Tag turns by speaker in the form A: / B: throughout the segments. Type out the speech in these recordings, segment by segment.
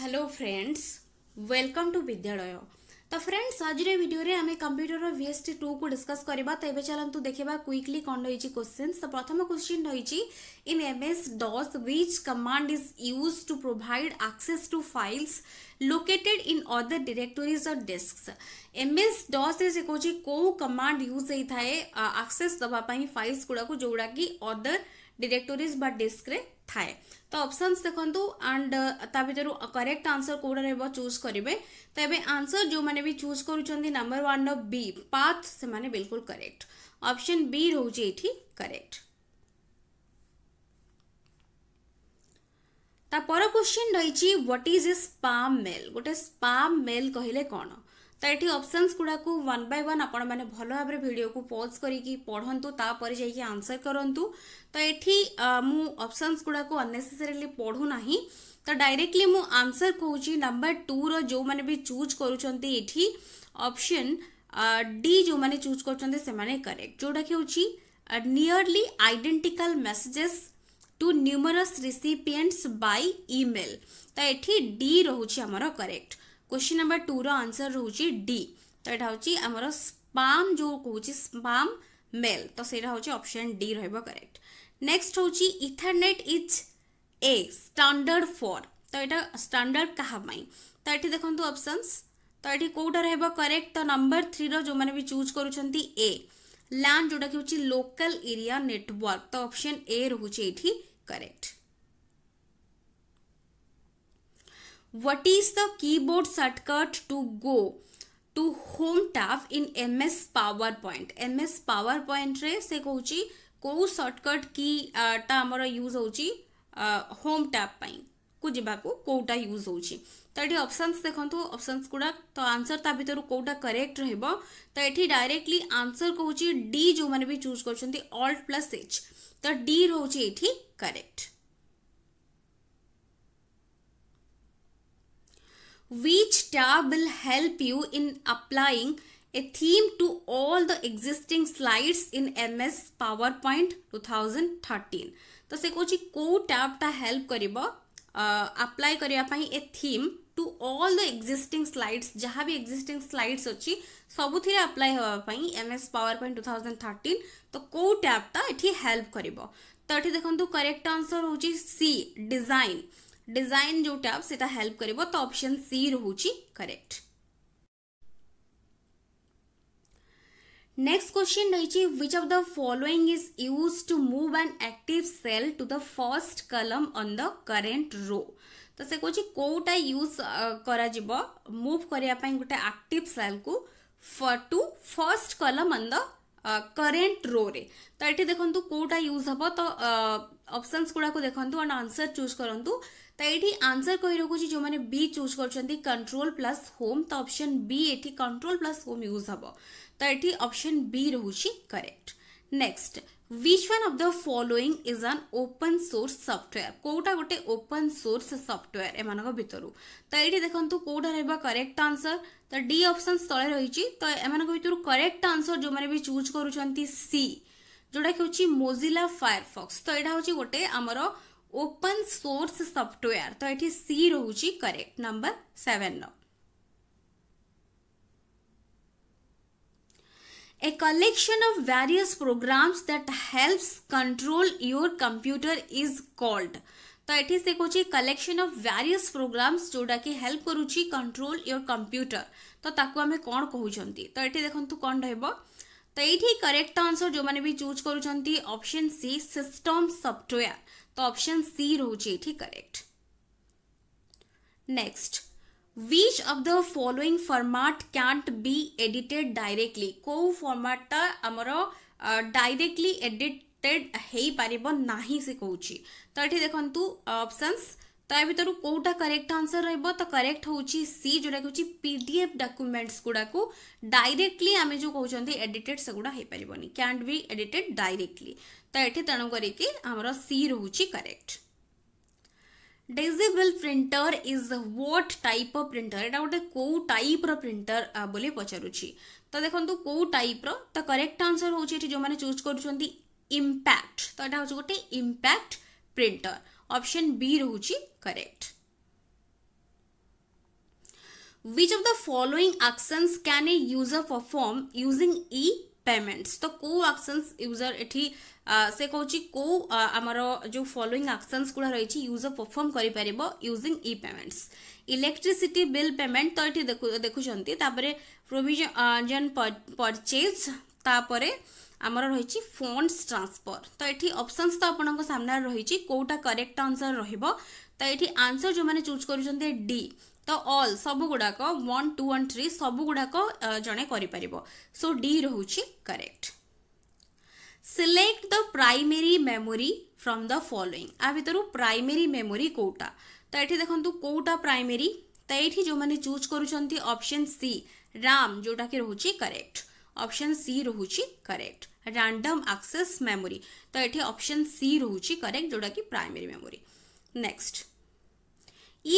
A: Hello friends welcome to विद्यालय तो friends आज भिडियो आम कंप्यूटर टी टू को डिस्कस करवा तो ये चलतु देखा क्विकली कौन रही क्वेश्चन तो प्रथम क्वेश्चन रही in M S DOS which command is use to provide access to files located in other directories और डेस्क एम एस डॉस से कौन कौ कमांड यूज होता है आक्से दवापाई फाइल्स गुड़ाक जोगुड़ा कि अदर डिरेक्टोरीज डेस्क थाए तो अपसनस देखु आंड भितर करेक्ट आंसर कौटा रोज चूज करेंगे तो ये आंसर जो मैंने भी चूज करंबर वन बी पाथ से माने बिल्कुल करेक्ट ऑप्शन बी रोज ये करेक्ट ता क्वेश्चन रही what is a spam mail गोटे स्पाम मेल कहले कौन तो ये अपसनस गुड़ाक वन बै वन आपण मैंने भल भाव भिड को पज करी पढ़ु तापर जाइए आंसर करूँ तो ये मुझनस गुड़ाक अनेसेसरी पढ़ूना तो डायरेक्टली मुझे आंसर कौच नंबर टू रो मैंने भी चूज कर डी जो मैंने चूज करेक्ट जोटा कि हूँ nearly identical messages to numerous recipients by email तो ये डी रोचर करेक्ट क्वेश्चन नंबर टूर आंसर रोचे डी तो यहाँ हूँ आमर स्पाम जो कहूँ स्पाम मेल तो सही हूँ ऑप्शन डी रेक्ट नेक्स्ट हूँ Ethernet is a standard for तो यहाँ स्टाण्डार्ड क्या तो ये देखो अपसन्स तो ये कौटा रेक्ट तो नंबर थ्री रो मैंने भी चूज कर ए लैंड जोटा कि हूँ लोकल एरिया नेटवर्क तो ऑप्शन ए रोचे ये correct what is the keyboard shortcut to go to uh, uh, home tab in ms powerpoint ms powerpoint point से कहूँ कौ सर्टकट की टा यूज हो होम टैब पाई को कौटा यूज हो तो ये अपसन्स देखु अपसन्स गुड़ा तो आंसर ता भर कौटा करेक्ट रो तो ये डायरेक्टली आंसर कौच डी जो मैंने भी चूज कर अल्ट प्लस एच तो डी रोचे ये correct which tab will help you in applying a theme to all the existing slides in MS PowerPoint 2013. तो से कोची को टैब टा हेल्प करिबो अप्लाई करिया पई a theme to all the existing slides जहाँ भी एग्जिस्टिंग स्लाइड्स अच्छी सबुति अप्लाई होगा पई MS PowerPoint 2013 तो को टैब टा एठी हेल्प करिबो तो एठी देखंतु करेक्ट आंसर होची सी डिजाइन ଡିଜାଇନ୍ ଯେଉଁଟା ସେଇଟା हेल्प कर तो ऑप्शन सी रोच करेक्ट नेक्स्ट क्वेश्चन रही which of the following is use to move an active cell to the first column on the current row तो से कौन कौटा यूज कर मुव करने गोटे आक्टिव सेल को to first column on the current row रे तो ये देखो कौटा यूज हम तो ऑप्शंस गुड़ाक देखो एंड आंसर चूज करूँ ତ ଏଇଠି ଆନ୍ସର କହି ରଖୁଛି ଯେଉଁମାନେ ବି ଚୁଜ୍ କରୁଛନ୍ତି କଣ୍ଟ୍ରୋଲ ପ୍ଲସ୍ ହୋମ୍ ତ ଅପସନ୍ ବି ଏଠି କଣ୍ଟ୍ରୋଲ ପ୍ଲସ୍ ହୋମ୍ ୟୁଜ୍ ହେବ ତ ଏଠି ଅପସନ୍ ବି ରହୁଛି correct next which one of the following is an open source software কোটা গোটে open source software এমানক ভিতরু তো এইটি দেখন্তু কোটা রহিবা करेक्ट आंसर তো ডি অপশন স্থলে রহিছি তো এমানক ভিতরু करेक्ट आंसर যে মানে বি চুজ করুচন্তি সি যোটা হচ্ছে মোজিলা ফায়ারফক্স তো এটা হচ্ছে গোটে আমার ओपन सोर्स सॉफ्टवेयर तो ये सी रोज correct number seven seven a collection of various programs that helps control your computer is called तो ये से कहे कलेक्शन ऑफ वेरियस प्रोग्राम्स जोड़ा कि हेल्प करुच्ची कंट्रोल योर कंप्यूटर तो ताको आम कौन कहते तो ये देखते तो कौन रहा तो ये करेक्ट आंसर जो मैंने भी चूज कर ऑप्शन सी सिस्टम सॉफ्टवेयर तो ऑप्शन सी रहूचे इठी correct next which of the following format can't be edited directly को फॉर्मेट ता अमरो डायरेक्टली एडिटेड है ही परिवर्तन नहीं सिखाऊची तो इठी देखो ऑप्शंस तो तर कौटा करेक्ट आंसर रेक्ट हूँ सी जो पी डी एफ डक्यूमेंट्स गुडा डायरेक्टली आम जो कौन एडिटेड से गुड़ा हो पारे क्याट भी एडिटेड डायरेक्टली तो ये तेणु करमर रोच correct daisy wheel printer is what type of printer यहाँ गोटे कौ टाइप रिंटर बोले पचारू तो देखो कौ टाइप ररेक्ट आंसर हूँ जो मैंने चूज कर इंपैक्ट तो यहाँ हूँ गोटे इंपैक्ट प्रिंटर ऑप्शन बी रोचे correct which of the following actions can a user perform using e payments तो को actions user एठी से कहूँ को आमर जो following actions गुड़ा रही user perform कर using e payments electricity bill payment तो ये देखुं तापर provision purchase तापर ଆମର ରହିଛି ଫଣ୍ଡସ୍ ଟ୍ରାନ୍ସଫର୍ ତ ଏଠି ଅପସନ୍ସ ତ ଆପଣଙ୍କ ସାମ୍ନାରେ ରହିଛି କେଉଁଟା କରେକ୍ଟ ଆନ୍ସର୍ ରହିବ ତ ଏଠି ଆନ୍ସର୍ ଯେଉଁମାନେ ଚୁଜ୍ କରୁଛନ୍ତି ଡି ତ ଅଲ୍ ସବୁଗୁଡ଼ାକ ୱାନ୍ ଟୁ ୱାନ୍ ଥ୍ରୀ ସବୁଗୁଡ଼ାକ ଜଣେ କରିପାରିବ ସୋ ଡି ରହୁଛି correct select the primary memory from the following ଆ ଭିତରୁ ପ୍ରାଇମେରୀ ମେମୋରୀ କେଉଁଟା ତ ଏଠି ଦେଖନ୍ତୁ କେଉଁଟା ପ୍ରାଇମେରୀ ତ ଏଇଠି ଯେଉଁମାନେ ଚୁଜ୍ କରୁଛନ୍ତି ଅପସନ୍ ସି ରାମ୍ ଯେଉଁଟାକି ରହୁଛି କରେକ୍ଟ ऑप्शन सी रोचे करेक्ट रैंडम एक्सेस मेमोरी तो ये ऑप्शन सी रोचे करेक्ट जोड़ा कि primary memory next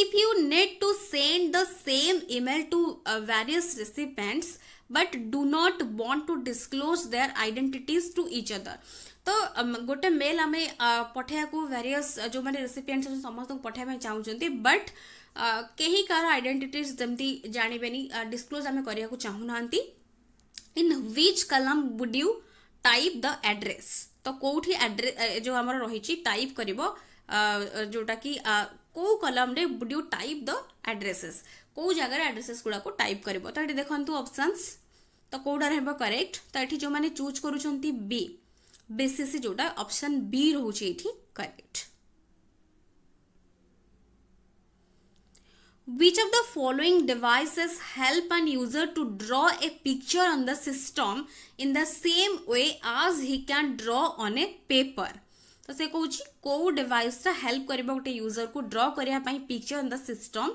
A: if you need to send the same email to uh, various recipients but do not want to disclose their identities to each other तो um, गोटे mail आम को various जो मैंने रेसीपिएंट्स अच्छे समस्त पठाइबा चाहूँगी बट कहीं कह आइडेंटिट जमी जानवे डिस्क्लोज आम करने चाहूना in which column would you type the address ତ କୋଉଠି ଯେଉଁ ଆମର ରହିଛି ଟାଇପ୍ କରିବ ଯେଉଁଟାକି କେଉଁ କଲମ୍ରେ would you type the addresses କେଉଁ ଜାଗାରେ ଆଡ୍ରେସେସ୍ ଗୁଡ଼ାକୁ ଟାଇପ୍ କରିବ ତ ଏଠି ଦେଖନ୍ତୁ ଅପସନ୍ସ ତ କେଉଁଟା ରହିବ କରେକ୍ଟ ତ ଏଠି ଯେଉଁମାନେ ଚୁଜ୍ କରୁଛନ୍ତି ବି ବେସିସ୍ ଯେଉଁଟା ଅପସନ୍ ବି ରହୁଛି ଏଠି correct Which of the following devices help an user to draw a picture on the system in the same way as he can draw on a paper? तो से कौन को device टा help कर गोटे user को ड्र करने पिक्चर इन द सिस्टम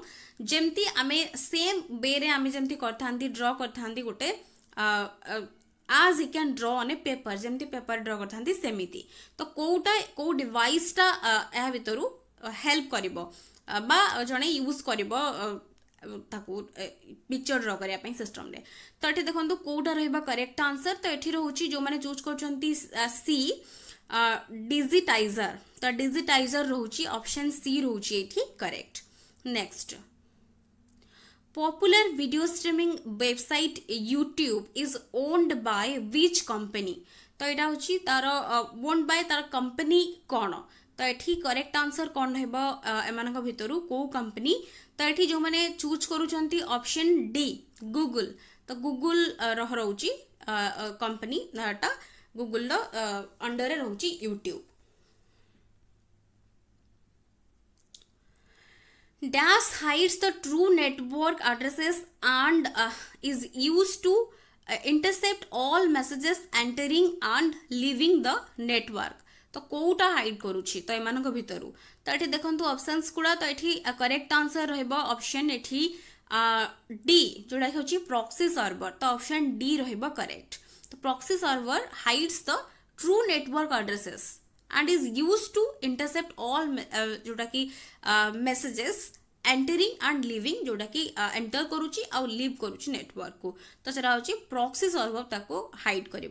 A: जमती आम सेम वे आम जमी करता ड्र करता गोटे आज हि कैन ड्र अन ए पेपर जमी पेपर ड्र करता सेमती तो कौटा कौ डिवाइसटा या भितर हेल्प कर जड़े यूज कर पिक्चर ड्र करने सिस्टम रे तो ये देखो कौटा रहा करेक्ट आंसर तो ये रोचे जो मैंने चूज कर सी डिजिटाइजर तो डिजिटाइजर रोचे ऑप्शन सी रोचे correct next popular video streaming website YouTube is owned by which company तो यहाँ हूँ तार ओन्ड बाय तार कंपनी कौन तो ये करेक्ट आंसर कौन रहे भितर कौ कंपनी तो ये जो मैंने चूज ऑप्शन डी गूगल तो गूगल रोच कंपनी गूगल अंडर रोच YouTube dash hides the true network addresses and is use to intercept all messages entering and leaving the network तो कौटा हाइड करुच्छी तो यम भितर तो ये देखो अपसनस गुड़ा तो ये करेक्ट आंसर रपसन एटी डी जोटा कि हूँ प्रक्सी सर्वर तो अपसन डी रेक्ट तो proxy server hides the true network addresses and is use to intercept all जोटा कि मेसेजेस एंटरी एंड लिविंग जोटा कि एंटर करीव करेटवर्क को तो सर हूँ प्रक्सी सर्वर ताक हाइड कर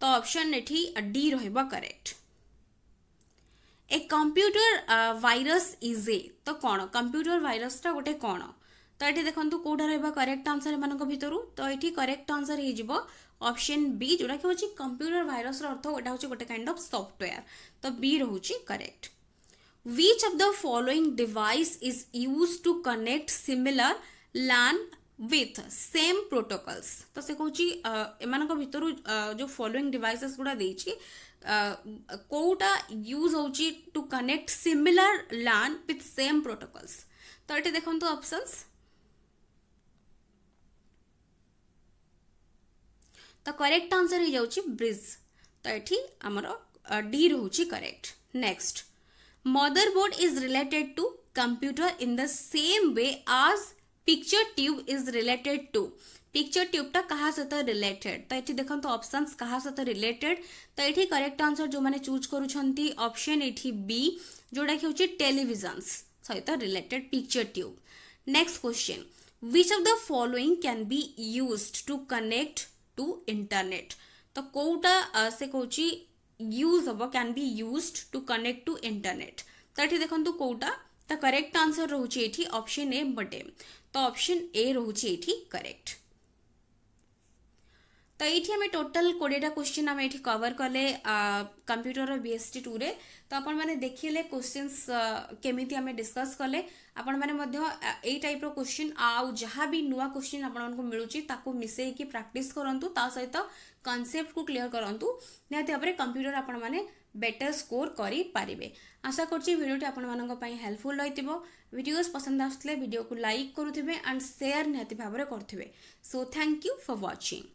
A: तो अपसन एटी डी रक्ट a computer virus is a ତ କ'ଣ କମ୍ପ୍ୟୁଟର ଭାଇରସ୍ଟା ଗୋଟେ କ'ଣ ତ ଏଠି ଦେଖନ୍ତୁ କେଉଁଟା ରହିବ କରେକ୍ଟ ଆନ୍ସର ଏମାନଙ୍କ ଭିତରୁ ତ ଏଠି କରେକ୍ଟ ଆନ୍ସର ହେଇଯିବ ଅପସନ୍ ବି ଯେଉଁଟାକି ହେଉଛି କମ୍ପ୍ୟୁଟର ଭାଇରସ୍ର ଅର୍ଥ ଏଇଟା ହେଉଛି ଗୋଟେ କାଇଣ୍ଡ ଅଫ୍ ସଫ୍ଟୱେୟାର ତ ବି ରହୁଛି correct which of the following device is used to connect similar LAN with same protocols तो से कहूँ एमान भितर जो फलोईंग डिवाइसेस गुड़ा दे କୋଉଟା ୟୁଜ୍ ହେଉଛି to connect similar LAN with same protocols ତ ଏଠି ଦେଖନ୍ତୁ ଅପସନ୍ସ ତ କରେକ୍ଟ ଆନ୍ସର ହେଇଯାଉଛି ବ୍ରିଜ୍ ତ ଏଠି ଆମର ଡି ରହୁଛି correct next mother board is related to computer in the same way as picture tube is related to picture tube टा क्या सहित रिलेटेड तो ये देखते अपसन क्या सहित रिलेटेड तो ये करेक्ट आंसर जो मैंने चूज करप्सन ये बी जोटा कि हूँ टेलीविजन सहित related picture tube next question which of the following can be use to connect to internet तो, तो कौटा से कौच यूज हम can be use to connect to internet तो ये देखते कौटा तो करेक्ट आंसर रोचे ये अप्सन ए बटे तो ऑप्शन ए रोचे ये करेक्ट तो ये आम टोटाल कोड़ेटा क्वेश्चन आम ये कवर कले computer B S T two तो आप देखिए क्वेश्चनस केमी आम डिस्कस कले आप्र क्वेश्चन आउ जहाँ भी नुआ क्वेश्चन आपको मिलूँ मिसेक प्राक्ट करूँ ता सहित कनसेप्ट क्लीयर करूँ निहती कंप्यूटर आपने ବେଟର୍ ସ୍କୋର୍ କରିପାରିବେ ଆଶା କରୁଛି ଭିଡ଼ିଓଟି ଆପଣମାନଙ୍କ ପାଇଁ ହେଲ୍ପଫୁଲ୍ ରହିଥିବ ଭିଡ଼ିଓସ୍ ପସନ୍ଦ ଆସୁଥିଲେ ଭିଡ଼ିଓକୁ ଲାଇକ୍ କରୁଥିବେ ଆଣ୍ଡ ସେୟାର ନିହାତି ଭାବରେ କରୁଥିବେ so thank you for watching